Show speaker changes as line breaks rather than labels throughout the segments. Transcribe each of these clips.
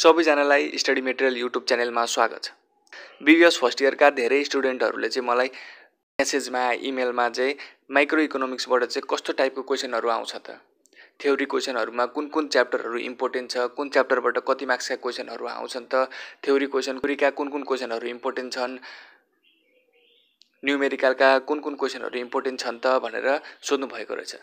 सबैजनालाई study material YouTube च्यानलमा स्वागत छ बिबिएस फर्स्ट इयरका धेरै स्टुडेन्टहरूले चाहिँ मलाई मेसेजमा इमेलमा चाहिँ माइक्रो इकोनोमिक्सबाट चाहिँ कस्तो टाइपको क्वेसनहरू आउँछ त थ्योरी क्वेसनहरूमा कुन कुन च्याप्टरहरू इम्पोर्टेन्ट छ कुन च्याप्टरबाट कति मार्क्सका क्वेसनहरू आउँछन् त थ्योरी क्वेसन कुरीका कुन कुन क्वेसनहरू इम्पोर्टेन्ट छन् न्युमेरिकलका कुन कुन क्वेसनहरू इम्पोर्टेन्ट छन् त भनेर सोध्नु भएको रहेछ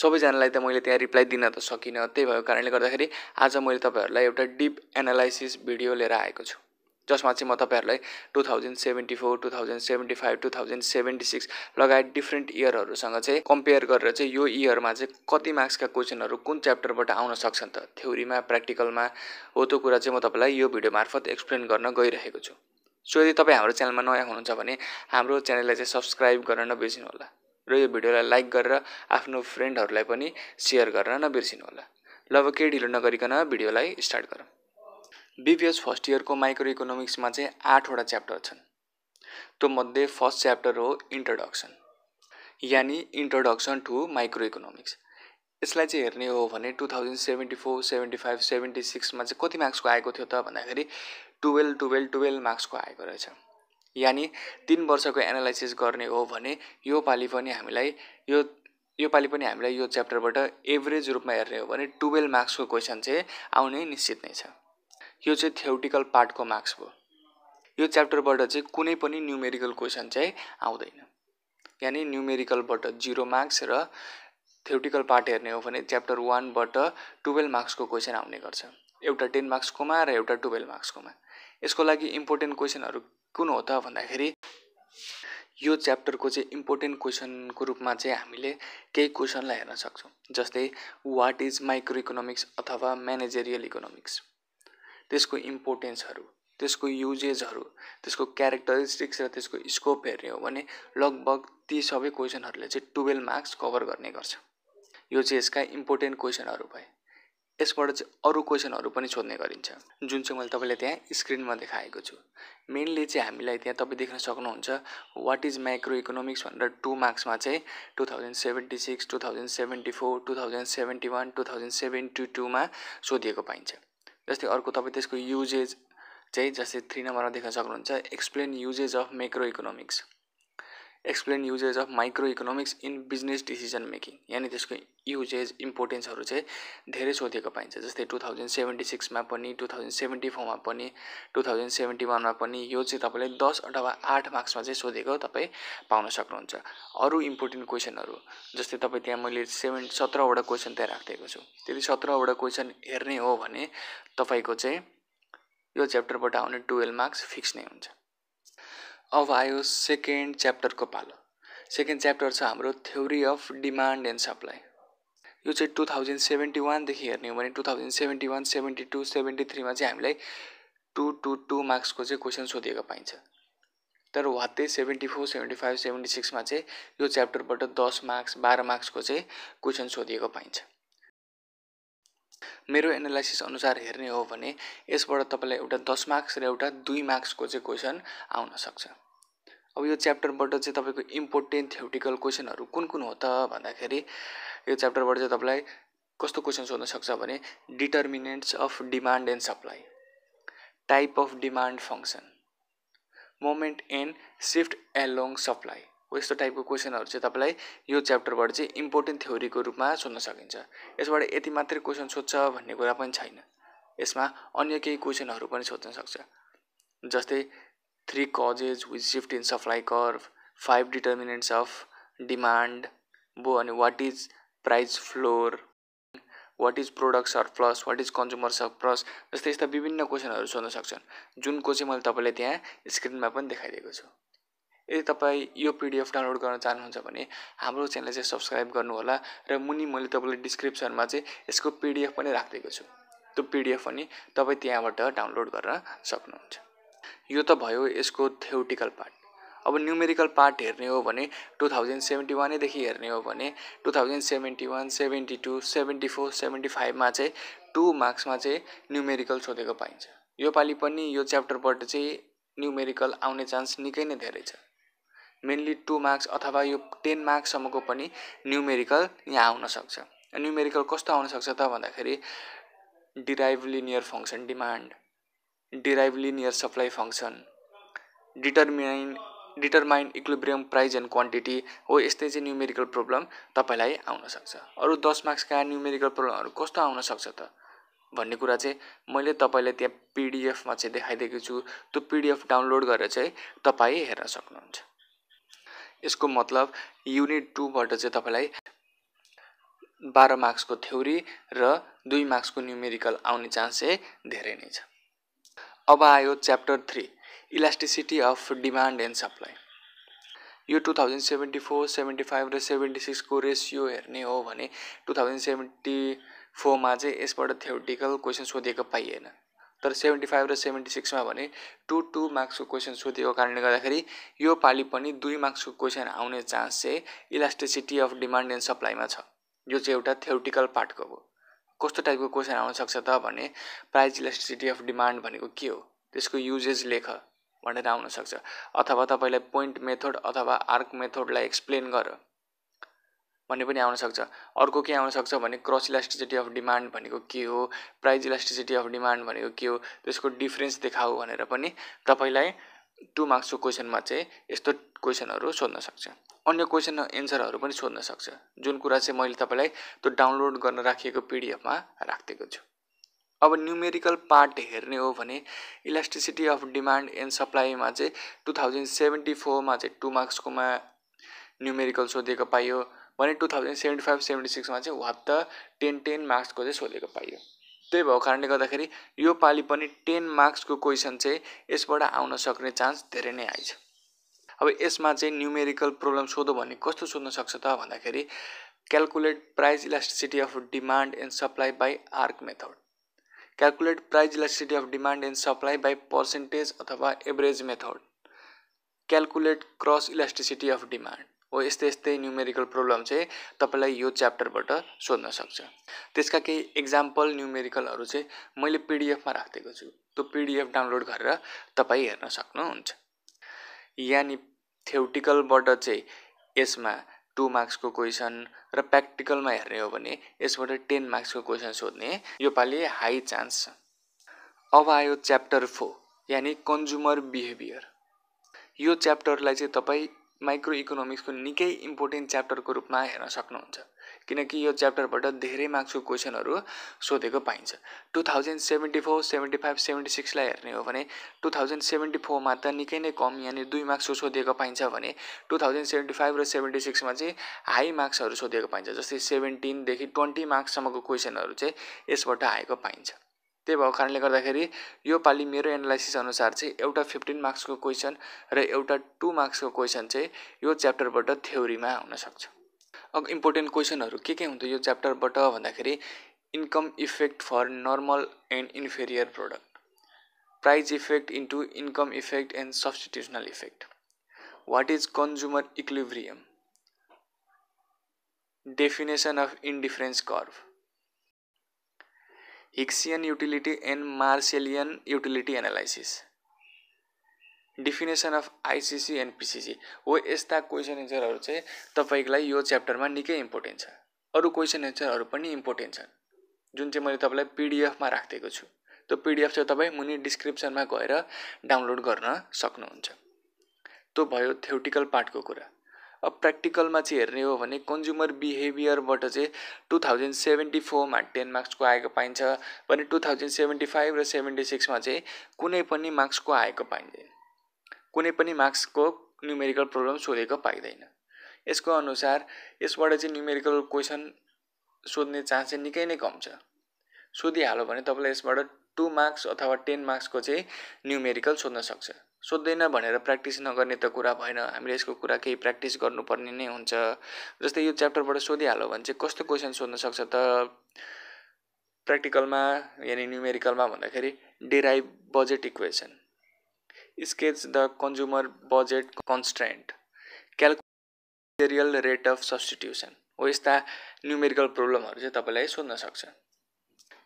सबैजनालाई त मैले त्यहाँ रिप्लाई दिन त सकिनँ त्यही भएको कारणले गर्दाखेरि आज मैले तपाईँहरूलाई एउटा डिप एनालाइसिस भिडियो लिएर आएको छु जसमा चाहिँ म तपाईँहरूलाई two thousand seventy four two thousand seventy five two thousand seventy six लगायत डिफ्रेन्ट इयरहरूसँग चाहिँ कम्पेयर गरेर चाहिँ यो इयरमा चाहिँ कति मार्क्सका क्वेसनहरू कुन च्याप्टरबाट आउन सक्छन् त थ्योरीमा प्र्याक्टिकलमा हो त्यो कुरा चाहिँ म तपाईँलाई यो भिडियो मार्फत एक्सप्लेन गर्न गइरहेको छु सो यदि तपाईँ हाम्रो च्यानलमा नयाँ हुनुहुन्छ भने हाम्रो च्यानललाई चाहिँ सब्सक्राइब गर्न होला र यो भिडियोलाई लाइक गरेर आफ्नो फ्रेन्डहरूलाई पनि सेयर गर्न होला ल अब केही ढिलो नगरिकन भिडियोलाई स्टार्ट गरौँ बिपिएस फर्स्ट इयरको माइक्रो इकोनोमिक्समा चाहिँ आठवटा च्याप्टर छन् त्योमध्ये फर्स्ट च्याप्टर हो इन्ट्रोडक्सन यानि इन्ट्रोडक्सन टु माइक्रो इकोनोमिक्स यसलाई चाहिँ हेर्ने हो भने two thousand seventy four seventy five seventy सिक्समा चाहिँ कति मार्क्सको आएको थियो त भन्दाखेरि टुवेल्भ टुवेल्भ टुवेल्भ मार्क्सको आएको रहेछ यानि तिन वर्षको एनालाइसिस गर्ने हो भने यो योपालि पनि हामीलाई यो यो योपालि पनि हामीलाई यो च्याप्टरबाट एभरेज रूपमा हेर्ने हो भने टुवेल्भ मार्क्सको क्वेसन चाहिँ आउने निश्चित नै छ यो चाहिँ थ्योटिकल पार्टको मार्क्स भयो यो च्याप्टरबाट चाहिँ कुनै पनि न्युमेरिकल क्वेसन चाहिँ आउँदैन यानि न्युमेरिकलबाट जिरो मार्क्स र थ्योटिकल पार्ट हेर्ने हो भने च्याप्टर वानबाट टुवेल्भ मार्क्सको क्वेसन आउने गर्छ एउटा टेन मार्क्सकोमा र एउटा टुवेल्भ मार्क्सकोमा यसको लागि इम्पोर्टेन्ट क्वेसनहरू कुन हो त भन्दाखेरि यो च्याप्टरको चाहिँ इम्पोर्टेन्ट क्वेसनको रूपमा चाहिँ हामीले केही क्वेसनलाई हेर्न सक्छौँ जस्तै वाट इज माइक्रो इकोनोमिक्स अथवा म्यानेजेरियल इकोनोमिक्स त्यसको इम्पोर्टेन्सहरू त्यसको युजेजहरू त्यसको क्यारेक्टरिस्टिक्स र त्यसको स्कोप हेर्ने हो भने लगभग ती सबै क्वेसनहरूले चाहिँ टुवेल्भ मार्क्स कभर गर्ने गर्छ यो चाहिँ यसका इम्पोर्टेन्ट क्वेसनहरू भए यसबाट चाहिँ अरू क्वेसनहरू पनि सोध्ने गरिन्छ जुन चाहिँ मैले तपाईँलाई त्यहाँ स्क्रिनमा देखाएको छु मेनली चाहिँ हामीलाई त्यहाँ तपाईँ देख्न सक्नुहुन्छ वाट इज माइक्रो इकोनोमिक्स भनेर टु मार्क्समा चाहिँ two thousand seventy six two thousand seventy four two thousand seventy one two thousand seventy टूमा सोधिएको पाइन्छ जस्तै अर्को तपाईँ त्यसको युजेज चाहिँ जस्तै थ्री नम्बरमा देख्न सक्नुहुन्छ explain uses of micro economics explain uses of micro economics in business decision making यानि त्यसको युजेज इम्पोर्टेन्सहरू चाहिँ धेरै सोधेको पाइन्छ जस्तै टु थाउजन्ड सेभेन्टी सिक्समा पनि टु थाउजन्ड सेभेन्टी फोरमा पनि टु थाउजन्ड सेभेन्टी वानमा पनि यो चाहिँ तपाईँले दस अथवा आठ मार्क्समा चाहिँ सोधेको तपाईँ पाउन सक्नुहुन्छ अरू इम्पोर्टेन्ट क्वेसनहरू जस्तै तपाईँ त्यहाँ मैले सेभेन सत्रवटा क्वेसन त्यहाँ राखिदिएको छु त्यति सत्रवटा क्वेसन हेर्ने हो भने तपाईँको चाहिँ यो च्याप्टरबाट आउने टुवेल्भ मार्क्स फिक्स नै हुन्छ अब आयो सेकेन्ड च्याप्टरको पालो सेकेन्ड च्याप्टर छ हाम्रो theory of demand and supply यो चाहिँ टु थाउजन्ड सेभेन्टी वानदेखि हेर्ने हो भने two thousand seventy one seventy two seventy थ्रीमा चाहिँ हामीलाई टू टू टू मार्क्सको चाहिँ क्वेसन सोधिएको पाइन्छ तर वात्तै seventy four seventy five seventy सिक्समा चाहिँ यो च्याप्टरबाट दस मार्क्स बाह्र मार्क्सको चाहिँ क्वेसन सोधिएको पाइन्छ मेरो एनालाइसिस अनुसार हेर्ने हो भने यसबाट तपाईँलाई एउटा दस मार्क्स र एउटा दुई मार्क्सको चाहिँ क्वेसन आउन सक्छ अब यो च्याप्टरबाट चाहिँ तपाईँको इम्पोर्टेन्ट थ्योटिकल क्वेसनहरू कुन कुन हो त भन्दाखेरि यो च्याप्टरबाट चाहिँ तपाईँलाई कस्तो क्वेसन सोध्न सक्छ भने determinants of demand and supply type of demand function movement and shift along supply यस्तो टाइपको क्वेसनहरू चाहिँ तपाईँलाई यो च्याप्टरबाट चाहिँ इम्पोर्टेन्ट थ्योरीको रूपमा सोध्न सकिन्छ यसबाट यति मात्रै क्वेसन सोध्छ भन्ने कुरा पनि छैन यसमा अन्य केही क्वेसनहरू पनि सोध्न सक्छ जस्तै three causes with shift in supply curve five determinants of demand बो अनि what is price floor what is product plus what is consumer plus जस्तै यस्ता विभिन्न क्वेसनहरू सोध्न सक्छन् जुनको चाहिँ मैले तपाईँलाई त्यहाँ स्क्रिनमा पनि देखाइदिएको छु यदि तपाईँ यो पिडिएफ डाउनलोड गर्न चाहनुहुन्छ भने हाम्रो च्यानल चाहिँ सब्सक्राइब गर्नुहोला र मुनि मैले तपाईँलाई डिस्क्रिप्सनमा चाहिँ यसको पिडिएफ पनि राखिदिएको छु त्यो पिडिएफ पनि तपाईँ त्यहाँबाट डाउनलोड गर्न सक्नुहुन्छ यो त भयो यसको थ्योटिकल पार्ट अब न्युमेरिकल पार्ट हेर्ने हो भने टु थाउजन्ड सेभेन्टी वानैदेखि हेर्ने हो भने two thousand seventy one seventy two seventy four seventy फाइभमा चाहिँ टु मार्क्समा चाहिँ न्युमेरिकल सोधेको पाइन्छ योपालि पनि यो च्याप्टरबाट चाहिँ न्युमेरिकल आउने चान्स निकै नै धेरै छ मेन्ली टु मार्क्स अथवा यो टेन मार्क्ससम्मको पनि न्युमेरिकल यहाँ आउनसक्छ न्युमेरिकल कस्तो आउनसक्छ त भन्दाखेरि derive linear function demand derive linear supply function determine determine equilibrium price and quantity हो यस्तै चाहिँ न्युमेरिकल प्रब्लम तपाईँलाई आउनसक्छ अरू दस मार्क्सका न्युमेरिकल प्रब्लमहरू कस्तो आउनसक्छ त भन्ने कुरा चाहिँ मैले तपाईँलाई त्यहाँ पिडिएफमा चाहिँ देखाइदिएको छु त्यो पिडिएफ डाउनलोड गरेर चाहिँ तपाईँ हेर्न सक्नुहुन्छ यसको मतलब युनिट टूबाट चाहिँ तपाईँलाई बाह्र मार्क्सको थ्योरी र दुई मार्क्सको न्युमेरिकल आउने चान्स चाहिँ धेरै नै छ अब आयो chapter three elasticity of demand and supply यो two thousand seventy four seventy five र सेभेन्टी सिक्सको रेसियो हेर्ने हो भने टु थाउजन्ड सेभेन्टी फोरमा चाहिँ यसबाट थ्योरिटिकल क्वेसन सोधेको पाइएन तर सेभेन्टी फाइभ र सेभेन्टी सिक्समा भने टु टू मार्क्सको क्वेसन सोधेको कारणले गर्दाखेरि यो पालि पनि दुई मार्क्सको क्वेसन आउने चान्स चाहिँ इलास्टिसिटी अफ डिमान्ड एन्ड सप्लाईमा छ यो चाहिँ एउटा थ्योरिटिकल पार्टको हो कस्तो टाइपको क्वेसन सक्छ त भने प्राइज इलास्टिसिटी अफ डिमान्ड भनेको के हो त्यसको युजेज लेख भनेर आउनसक्छ अथवा तपाईँलाई पोइन्ट मेथड अथवा आर्क मेथडलाई एक्सप्लेन गर भन्ने पनि आउनसक्छ अर्को के आउनसक्छ भने क्रस इलास्टिसिटी अफ डिमान्ड भनेको के हो प्राइज इलास्टिसिटी अफ डिमान्ड भनेको के हो त्यसको डिफ्रेन्स देखाऊ भनेर पनि तपाईँलाई टु मार्क्सको क्वेसनमा चाहिँ यस्तो क्वेसनहरू सोध्न सक्छ अन्य क्वेसन एन्सरहरू पनि सोध्न सक्छ जुन कुरा चाहिँ मैले तपाईँलाई त्यो डाउनलोड गर्न राखिएको पिडिएफमा राखिदिएको छु अब न्युमेरिकल पार्ट हेर्ने हो भने इलास्टिसिटी अफ डिमान्ड एन्ड सप्लाईमा चाहिँ टु थाउजन्ड सेभेन्टी फोरमा चाहिँ टु मार्क्सकोमा न्युमेरिकल सोधेको पाइयो भने two thousand seventy five seventy सिक्समा चाहिँ हप्ता टेन टेन मार्क्सको चाहिँ सोधेको पाइयो त्यही भएको कारणले गर्दाखेरि यो पालि पनि टेन मार्क्सको क्वेसन चाहिँ यसबाट आउन सक्ने चान्स धेरै नै आइछ अब यसमा चाहिँ न्युमेरिकल प्रब्लम सोधो भने कस्तो सोध्न सक्छ त भन्दाखेरि calculate price elasticity of demand and supply by arc method calculate price elasticity of demand and supply by percentage अथवा average method calculate cross elasticity of demand हो यस्तै यस्तै न्युमेरिकल प्रब्लम चाहिँ तपाईँलाई यो च्याप्टरबाट सोध्न सक्छ त्यसका केही इक्जाम्पल न्युमेरिकलहरू चाहिँ मैले पिडिएफमा राखिदिएको छु त्यो पिडिएफ डाउनलोड गरेर तपाईँ हेर्न सक्नुहुन्छ यानि थ्योटिकलबाट चाहिँ यसमा टु मार्क्सको क्वेसन र प्र्याक्टिकलमा हेर्ने हो भने यसबाट टेन मार्क्सको क्वेसन सोध्ने योपालि हाई चान्स छ अब आयो च्याप्टर फोर यानि कन्ज्युमर बिहेभियर यो च्याप्टरलाई चाहिँ तपाईँ माइक्रो इकोनोमिक्सको निकै इम्पोर्टेन्ट च्याप्टरको रूपमा हेर्न सक्नुहुन्छ किनकि यो च्याप्टरबाट धेरै मार्क्सको क्वेसनहरू सोधेको पाइन्छ two thousand seventy four seventy five seventy सिक्सलाई हेर्ने हो भने टु थाउजन्ड सेभेन्टी फोरमा त निकै नै कम यानि दुई मार्क्सको सोधिएको पाइन्छ भने टु थाउजन्ड सेभेन्टी फाइभ र सेभेन्टी सिक्समा चाहिँ हाई मार्क्सहरू सोधिएको पाइन्छ जस्तै सेभेन्टिनदेखि ट्वेन्टी मार्क्ससम्मको क्वेसनहरू चाहिँ यसबाट आएको पाइन्छ त्यही भएको कारणले गर्दाखेरि योपालि मेरो एनालाइसिस अनुसार चाहिँ एउटा फिफ्टिन मार्क्सको क्वेसन र एउटा टु मार्क्सको क्वेसन चाहिँ यो च्याप्टरबाट थ्योरीमा हुनसक्छ अब इम्पोर्टेन्ट क्वेसनहरू के के हुन्थ्यो यो च्याप्टरबाट भन्दाखेरि income effect for normal and inferior product price effect into income effect and substitutional effect what is consumer equilibrium definition of indifference curve Hicksian utility and Marshallian utility analysis definition of ICC and PCC हो यस्ता question एन्सरहरू चाहिँ तपाईँलाई यो च्याप्टरमा निकै important छ अरू question एन्सरहरू पनि important छन् जुन चाहिँ मैले तपाईँलाई पिडिएफमा राखिदिएको छु त्यो पिडिएफ चाहिँ तपाईँ मुनि डिस्क्रिप्सनमा गएर डाउनलोड गर्न सक्नुहुन्छ त्यो भयो थ्योटिकल पार्टको कुरा अब प्र्याक्टिकलमा चाहिँ हेर्ने हो भने कन्ज्युमर बिहेभियरबाट चाहिँ टु थाउजन्ड सेभेन्टी फोरमा टेन मार्क्सको आएको पाइन्छ भने टु थाउजन्ड सेभेन्टी फाइभ र सेभेन्टी सिक्समा चाहिँ कुनै पनि मार्क्सको आएको पाइँदैन कुनै पनि मार्क्सको न्युमेरिकल प्रब्लम सोधेको पाइँदैन यसको अनुसार यसबाट चाहिँ न्युमेरिकल क्वेसन सोध्ने चान्स चाहिँ निकै नै कम छ सोधिहाल्यो भने तपाईँलाई यसबाट टु मार्क्स अथवा टेन मार्क्सको चाहिँ न्युमेरिकल सोध्न सक्छ सोद्धैन भनेर प्र्याक्टिस नगर्ने त कुरा भएन हामीले यसको कुरा केही प्र्याक्टिस गर्नुपर्ने नै हुन्छ जस्तै यो च्याप्टरबाट सोधिहाल्यो भने चाहिँ कस्तो क्वेसन सोध्न सक्छ त प्र्याक्टिकलमा यानि न्युमेरिकलमा भन्दाखेरि derive budget equation sketch the consumer budget constraint क्यालकुलेटेरियल रेट अफ सब्सटिट्युसन हो यस्ता न्युमेरिकल प्रब्लमहरू चाहिँ तपाईँलाई सोध्न सक्छ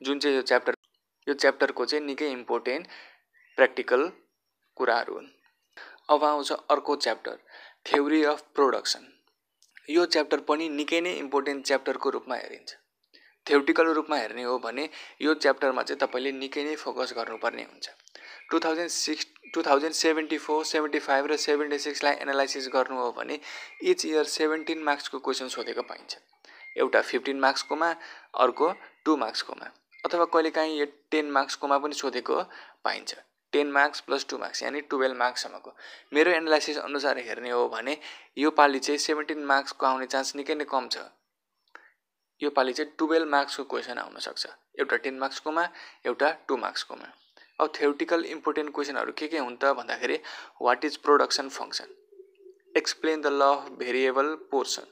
जुन चाहिँ यो च्याप्टर यो च्याप्टरको चाहिँ निकै इम्पोर्टेन्ट प्र्याक्टिकल कुराहरू हुन् अब आउँछ अर्को च्याप्टर थ्योरी अफ प्रोडक्सन यो च्याप्टर पनि निकै नै इम्पोर्टेन्ट च्याप्टरको रूपमा हेरिन्छ थ्योरिटिकल रूपमा हेर्ने हो भने यो च्याप्टरमा चाहिँ तपाईँले निकै नै फोकस गर्नुपर्ने हुन्छ two thousand six two thousand seventy four seventy five र सेभेन्टी सिक्सलाई एनालाइसिस गर्नु हो भने इच इयर सेभेन्टिन मार्क्सको क्वेसन सोधेको पाइन्छ एउटा फिफ्टिन मार्क्सकोमा अर्को टु मार्क्सकोमा अथवा कहिलेकाहीँ यो टेन मार्क्सकोमा पनि सोधेको पाइन्छ ten marks plus two marks यानि टुवेल्भ मार्क्ससम्मको मेरो एनालाइसिस अनुसार हेर्ने हो भने यो पालि चाहिँ सेभेन्टिन मार्क्सको आउने चान्स निकै नै कम छ यो पालि चाहिँ टुवेल्भ मार्क्सको क्वेसन आउनसक्छ एउटा टेन मार्क्सकोमा एउटा टु मार्क्सकोमा अब थ्योरिटिकल इम्पोर्टेन्ट क्वेसनहरू के के हुन् त भन्दाखेरि what is production function explain the law of variable portion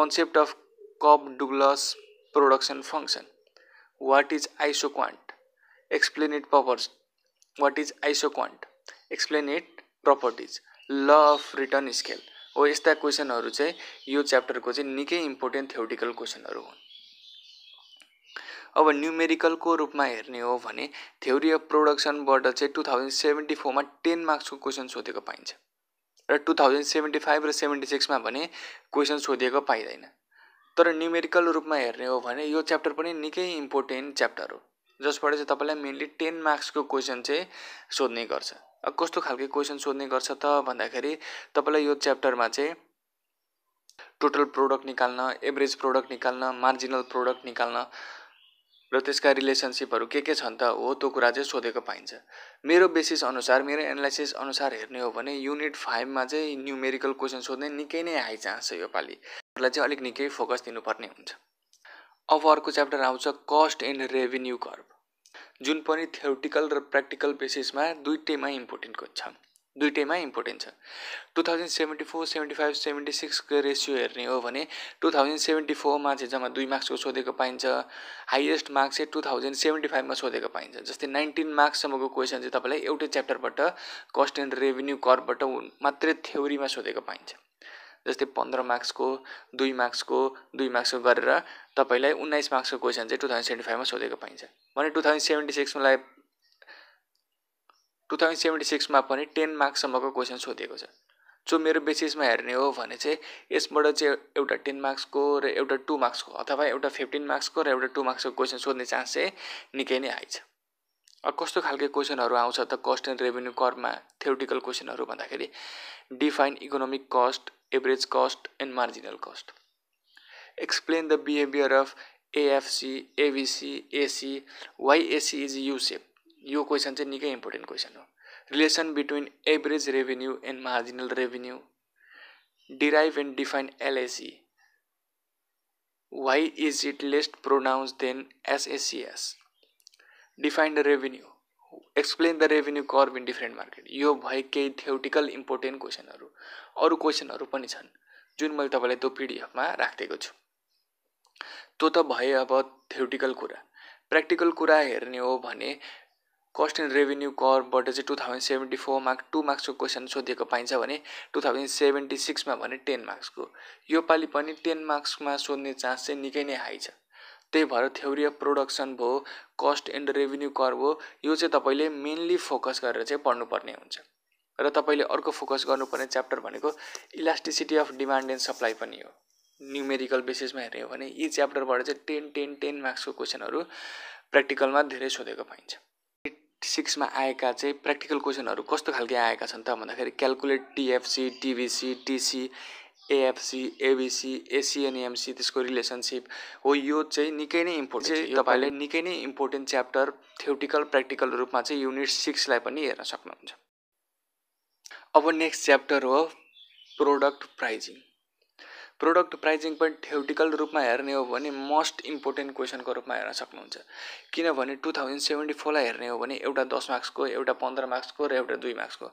concept of Cobb Douglas production function what is isoquant explain it powers what is isoquant explain it properties law of return scale हो यस्ता क्वेसनहरू चाहिँ यो च्याप्टरको चाहिँ निकै important theoretical क्वेसनहरू हुन् अब न्युमेरिकलको रूपमा हेर्ने हो भने थ्योरी अफ प्रोडक्सनबाट चाहिँ टु थाउजन्ड सेभेन्टी फोरमा टेन मार्क्सको क्वेसन सोधेको पाइन्छ र टु थाउजन्ड सेभेन्टी फाइभ र सेभेन्टी सिक्समा भने क्वेसन सोधिएको पाइँदैन तर न्युमेरिकल रूपमा हेर्ने हो भने यो च्याप्टर पनि निकै इम्पोर्टेन्ट च्याप्टर हो जसबाट चाहिँ तपाईँलाई मेनली टेन मार्क्सको क्वेसन चाहिँ सोध्ने गर्छ अब कस्तो खालको क्वेसन सोध्ने गर्छ त भन्दाखेरि तपाईँलाई यो च्याप्टरमा चाहिँ टोटल प्रोडक्ट निकाल्न एभरेज प्रोडक्ट निकाल्न मार्जिनल प्रोडक्ट निकाल्न र त्यसका रिलेसनसिपहरू के के छन् त हो त्यो कुरा चाहिँ सोधेको पाइन्छ मेरो बेसिस अनुसार मेरो एनालाइसिस अनुसार हेर्ने हो भने युनिट फाइभमा चाहिँ न्युमेरिकल क्वेसन सोध्ने निकै नै हाई चान्स छ योपालि त्यसलाई चाहिँ अलिक निकै फोकस दिनुपर्ने हुन्छ अब अर्को च्याप्टर आउँछ कस्ट एन्ड रेभिन्यू कर्भ जुन पनि थ्योरिटिकल र प्र्याक्टिकल बेसिसमा दुइटैमा इम्पोर्टेन्ट छ दुइटैमा इम्पोर्टेन्ट छ two thousand seventy four seventy five seventy सिक्सको रेसियो हेर्ने हो भने टु थाउजन्ड सेभेन्टी फोरमा चाहिँ जम्मा दुई मार्क्सको सोधेको पाइन्छ हाइएस्ट मार्क्स चाहिँ टु थाउजन्ड सेभेन्टी फाइभमा सोधेको पाइन्छ जस्तै नाइन्टिन मार्क्ससम्मको क्वेसन चाहिँ तपाईँलाई एउटै च्याप्टरबाट कस्ट एन्ड रेभिन्यू करबाट मात्रै थ्योरीमा सोधेको पाइन्छ जस्तै पन्ध्र मार्क्सको दुई मार्क्सको दुई मार्क्सको गरेर तपाईँलाई उन्नाइस मार्क्सको क्वेसन चाहिँ टु थाउजन्ड सेभेन्टी फाइभमा सोधेको पाइन्छ भने टु थाउजन्ड सेभेन्टी सिक्समालाई टु थाउजन्ड सेभेन्टी सिक्समा पनि टेन मार्क्ससम्मको क्वेसन सोधेको छ सो मेरो बेसिसमा हेर्ने हो भने चाहिँ यसबाट चाहिँ एउटा टेन मार्क्सको र एउटा टु मार्क्सको अथवा एउटा फिफ्टिन मार्क्सको र एउटा टु मार्क्सको क्वेसन सोध्ने चान्स चाहिँ निकै नै छ अब कस्तो खालको क्वेसनहरू आउँछ त कस्ट एन्ड रेभेन्यू करमा थ्योरिटिकल क्वेसनहरू भन्दाखेरि define economic cost average cost and marginal cost explain the behavior of AFC, AVC, AC, why AC is U-shape. यो क्वेसन चाहिँ निकै इम्पोर्टेन्ट क्वेसन हो relation between average revenue and marginal revenue derive and define LAC why is it least pronounce then एसएसिएस define the revenue explain the revenue curve in different market यो भए केही theoretical important क्वेसनहरू अरू क्वेसनहरू पनि छन् जुन मैले तपाईँलाई त्यो पिडिएफमा राखिदिएको छु त्यो त भए अब थ्योरिटिकल कुरा प्र्याक्टिकल कुरा हेर्ने हो भने कस्ट एन्ड रेभेन्यू करबाट चाहिँ two thousand seventy four marks two मार्क्सको क्वेसन सोधिएको पाइन्छ भने टु थाउजन्ड सेभेन्टी सिक्समा भने टेन मार्क्सको योपालि पनि टेन मार्क्समा सोध्ने चान्स चाहिँ निकै नै हाई छ त्यही भएर थ्योरी अफ प्रोडक्सन भयो कस्ट एन्ड रेभेन्यू कर भयो यो चाहिँ तपाईँले मेन्ली फोकस गरेर चाहिँ पढ्नुपर्ने हुन्छ र तपाईँले अर्को फोकस गर्नुपर्ने च्याप्टर भनेको elasticity of demand and supply पनि हो न्युमेरिकल बेसिसमा हेऱ्यो भने यी च्याप्टरबाट चाहिँ टेन टेन टेन मार्क्सको क्वेसनहरू प्र्याक्टिकलमा धेरै सोधेको पाइन्छ सिक्समा आएका चाहिँ प्र्याक्टिकल क्वेसनहरू कस्तो खालके आएका छन् त भन्दाखेरि calculate TFC TVC TC AFC AVC AC and MC त्यसको रिलेसनसिप हो यो चाहिँ निकै नै इम्पोर्टेन्ट चाहिँ तपाईँले निकै नै इम्पोर्टेन्ट च्याप्टर थ्योटिकल प्र्याक्टिकल रूपमा चाहिँ युनिट सिक्सलाई पनि हेर्न सक्नुहुन्छ अब नेक्स्ट च्याप्टर हो प्रोडक्ट प्राइजिङ प्रोडक्ट प्राइजिङ पनि थ्योटिकल रूपमा हेर्ने हो भने मोस्ट इम्पोर्टेन्ट क्वेसनको रूपमा हेर्न सक्नुहुन्छ किनभने टु थाउजन्ड सेभेन्टी फोरलाई हेर्ने हो भने एउटा दस मार्क्सको एउटा पन्ध्र मार्क्सको र एउटा दुई मार्क्सको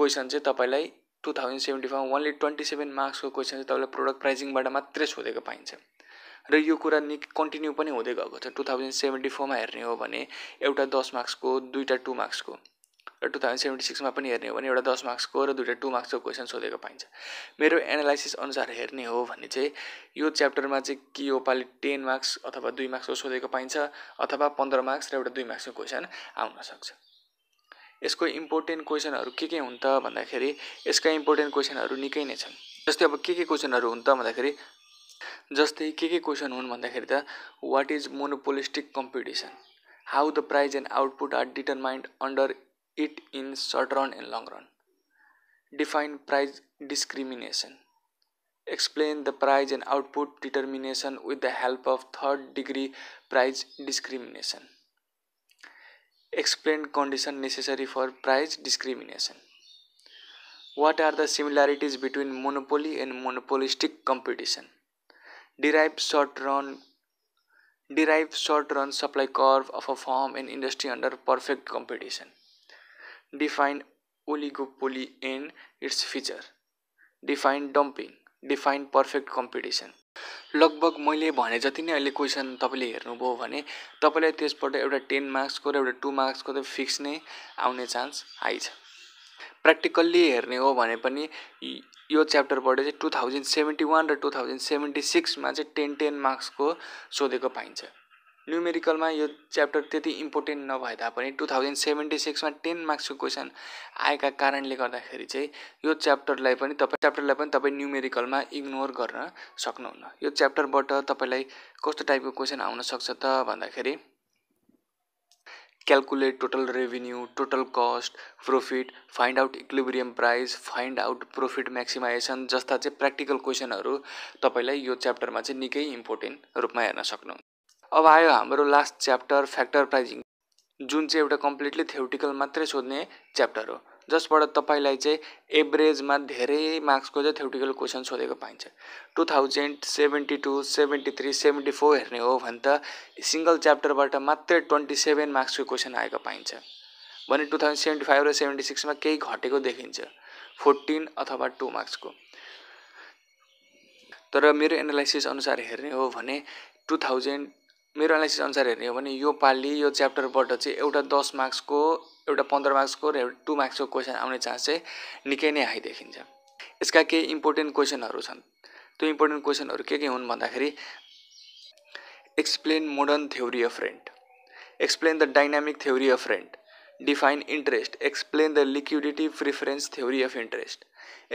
क्वेसन चाहिँ तपाईँलाई two thousand seventy five only twenty seven मार्क्सको क्वेसन चाहिँ तपाईँलाई प्रोडक्ट प्राइजिङबाट मात्रै सोधेको पाइन्छ र यो कुरा नि कन्टिन्यू पनि हुँदै गएको छ टु थाउजन्ड सेभेन्टी फोरमा हेर्ने हो भने एउटा दस मार्क्सको दुईवटा टु मार्क्सको र टु थाउजन्ड सेभेन्टी सिक्समा पनि हेर्ने हो भने एउटा दस मार्क्सको र दुइटा टु मार्क्सको क्वेसन सोधेको पाइन्छ मेरो एनालाइसिस अनुसार हेर्ने हो भने चाहिँ यो च्याप्टरमा चाहिँ के कि पालि टेन मार्क्स अथवा दुई मार्क्सको सोधेको पाइन्छ अथवा पन्ध्र मार्क्स र एउटा दुई मार्क्सको क्वेसन आउन सक्छ यसको इम्पोर्टेन्ट क्वेसनहरू के के हुन् त भन्दाखेरि यसका इम्पोर्टेन्ट क्वेसनहरू निकै नै छन् जस्तै अब के के क्वेसनहरू हुन् त भन्दाखेरि जस्तै के के क्वेसन हुन् भन्दाखेरि त what is monopolistic competition how the price and output are determined under it in short run and long run. Define price discrimination. Explain the price and output determination with the help of third degree price discrimination. Explain condition necessary for price discrimination. What are the similarities between monopoly and monopolistic competition? Derive short run derive short run supply curve of a firm and industry under perfect competition. define oligopoly and its feature define dumping define perfect competition लगभग मैले भने जति नै अहिले question तपाईँले हेर्नुभयो भने तपाईँलाई त्यसबाट एउटा टेन मार्क्सको र एउटा टु मार्क्सको त फिक्स नै आउने चान्स हाई छ प्र्याक्टिकल्ली हेर्ने हो भने पनि यो च्याप्टरबाट चाहिँ टु थाउजन्ड सेभेन्टी वान र टु थाउजन्ड सेभेन्टी सिक्समा चाहिँ टेन टेन मार्क्सको सोधेको पाइन्छ न्युमेरिकलमा यो च्याप्टर त्यति इम्पोर्टेन्ट नभए तापनि टु थाउजन्ड सेभेन्टी सिक्समा टेन मार्क्सको क्वेसन आएका कारणले गर्दाखेरि चाहिँ यो च्याप्टरलाई पनि तपाईँ च्याप्टरलाई पनि तपाईँ न्युमेरिकलमा इग्नोर गर्न सक्नुहुन्न यो च्याप्टरबाट तपाईँलाई कस्तो टाइपको क्वेसन आउन सक्छ त भन्दाखेरि calculate total revenue total cost profit find out equilibrium price find out profit maximization जस्ता चाहिँ प्र्याक्टिकल क्वेसनहरू तपाईँलाई यो च्याप्टरमा चाहिँ निकै इम्पोर्टेन्ट रूपमा हेर्न सक्नुहुन्छ अब आयो हाम्रो लास्ट च्याप्टर फ्याक्टर प्राइजिङ जुन चाहिँ एउटा कम्प्लिटली थ्योरिटिकल मात्रै सोध्ने च्याप्टर हो जसबाट तपाईँलाई चाहिँ एभरेजमा धेरै मार्क्सको चाहिँ थ्योरिटिकल क्वेसन सोधेको पाइन्छ two thousand seventy two seventy three seventy four हेर्ने हो भने त सिङ्गल च्याप्टरबाट मात्रै ट्वेन्टी सेभेन मार्क्सको क्वेसन आएको पाइन्छ भने टु थाउजन्ड सेभेन्टी फाइभ र सेभेन्टी सिक्समा केही घटेको देखिन्छ फोर्टिन अथवा टु मार्क्सको तर मेरो एनालाइसिस अनुसार हेर्ने हो भने टु थाउजन्ड मेरो एनालाइसिस अनुसार हेर्ने हो भने यो पालि यो च्याप्टरबाट चाहिँ एउटा दस मार्क्सको एउटा पन्ध्र मार्क्सको र एउटा टु मार्क्सको क्वेसन आउने चान्स चाहिँ निकै नै हाई देखिन्छ यसका केही इम्पोर्टेन्ट क्वेसनहरू छन् त्यो इम्पोर्टेन्ट क्वेसनहरू के के हुन् भन्दाखेरि explain modern theory of rent explain the dynamic theory of rent define interest explain the liquidity preference theory of interest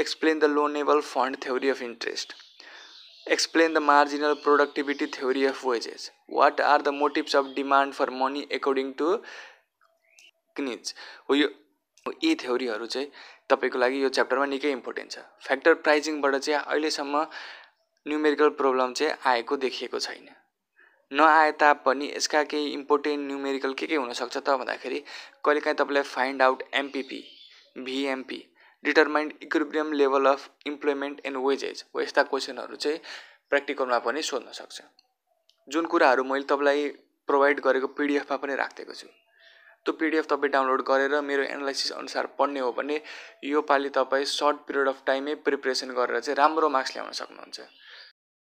explain the loanable fund theory of interest explain the marginal productivity theory of wages what are the motives of demand for money according to Keynes हो यो यी थ्योरीहरू चाहिँ तपाईँको लागि यो च्याप्टरमा निकै important छ factor प्राइजिङबाट चाहिँ अहिलेसम्म न्युमेरिकल प्रब्लम चाहिँ आएको देखिएको छैन नआए तापनि यसका केही इम्पोर्टेन्ट न्युमेरिकल के के हुनसक्छ त भन्दाखेरि कहिलेकाहीँ तपाईँलाई find out MPP VMP determined equilibrium level of employment and wages हो यस्ता क्वेसनहरू चाहिँ प्र्याक्टिकलमा पनि सोध्न सक्छ जुन कुराहरू मैले तपाईँलाई प्रोभाइड गरेको पिडिएफमा पनि राखिदिएको छु त्यो पिडिएफ तपाईँ डाउनलोड गरेर मेरो एनालाइसिस अनुसार पढ्ने हो भने यो योपालि तपाईँ सर्ट पिरियड अफ टाइमै प्रिपरेसन गरेर चाहिँ राम्रो मार्क्स ल्याउन सक्नुहुन्छ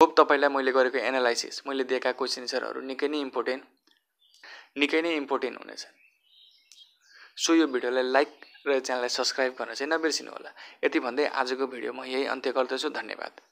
होप तपाईँलाई मैले गरेको एनालाइसिस मैले दिएका क्वेसन निकै नै इम्पोर्टेन्ट निकै नै इम्पोर्टेन्ट हुनेछ सो यो भिडियोलाई लाइक र च्यानललाई सब्सक्राइब गर्न चाहिँ नबिर्सिनु होला यति भन्दै आजको भिडियो म यही अन्त्य गर्दछु धन्यवाद